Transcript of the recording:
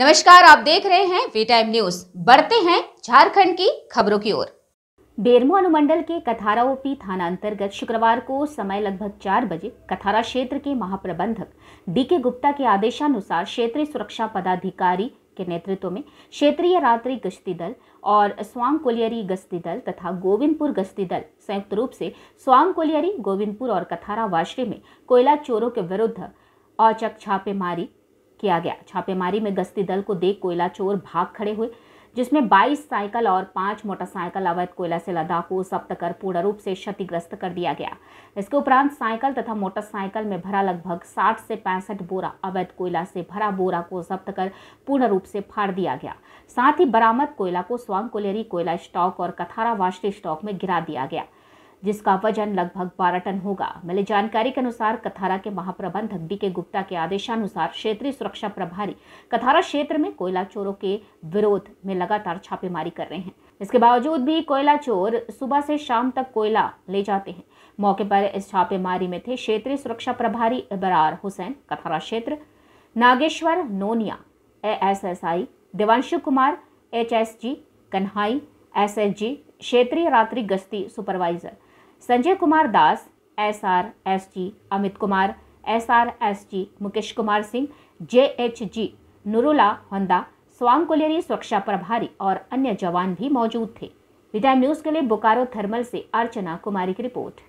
नमस्कार आप देख रहे हैं वे टाइम न्यूज बढ़ते हैं झारखंड की खबरों की ओर बेरमो अनुमंडल के कथारा ओपी थाना अंतर्गत शुक्रवार को समय लगभग चार बजे कथारा क्षेत्र के महाप्रबंधक डीके गुप्ता के आदेशानुसार क्षेत्रीय सुरक्षा पदाधिकारी के नेतृत्व में क्षेत्रीय रात्रि गश्ती दल और स्वांग कोलियरी गश्ती दल तथा गोविंदपुर गश्ती दल संयुक्त रूप से स्वांग कोलियरी गोविंदपुर और कथारा वाशरे में कोयला चोरों के विरुद्ध औचक छापेमारी किया गया छापेमारी में गश्ती दल को देख कोयला चोर भाग खड़े हुए जिसमें 22 साइकिल और पांच मोटरसाइकिल अवैध कोयला से लदा को जब्त कर पूर्ण रूप से क्षतिग्रस्त कर दिया गया इसके उपरांत साइकिल तथा मोटरसाइकिल में भरा लगभग 60 से पैंसठ बोरा अवैध कोयला से भरा बोरा को जब्त कर पूर्ण रूप से फाड़ दिया गया साथ ही बरामद कोयला को स्वांग कोलेरी कोयला स्टॉक और कथारा वाष्टी स्टॉक में गिरा दिया गया जिसका वजन लगभग 12 टन होगा मिली जानकारी के अनुसार कथारा के महाप्रबंधक डी के गुप्ता के आदेशानुसार क्षेत्रीय सुरक्षा प्रभारी कथारा क्षेत्र में कोयला चोरों के विरोध में लगातार छापेमारी कर रहे हैं इसके बावजूद भी कोयला चोर सुबह से शाम तक कोयला ले जाते हैं मौके पर इस छापेमारी में थे क्षेत्रीय सुरक्षा प्रभारी इबरार हुसैन कथारा क्षेत्र Nageshwar Noniya ASSI Devanshu Kumar HSG Kanhai SSG क्षेत्रीय रात्रि गश्ती supervisor Sanjay Kumar Das S R S G Amit Kumar S R S G Mukesh Kumar Singh J H G नुरुला होंदा स्वांग कोलेरी सुरक्षा प्रभारी और अन्य जवान भी मौजूद थे विधायक न्यूज़ के लिए बोकारो थर्मल से अर्चना कुमारी की रिपोर्ट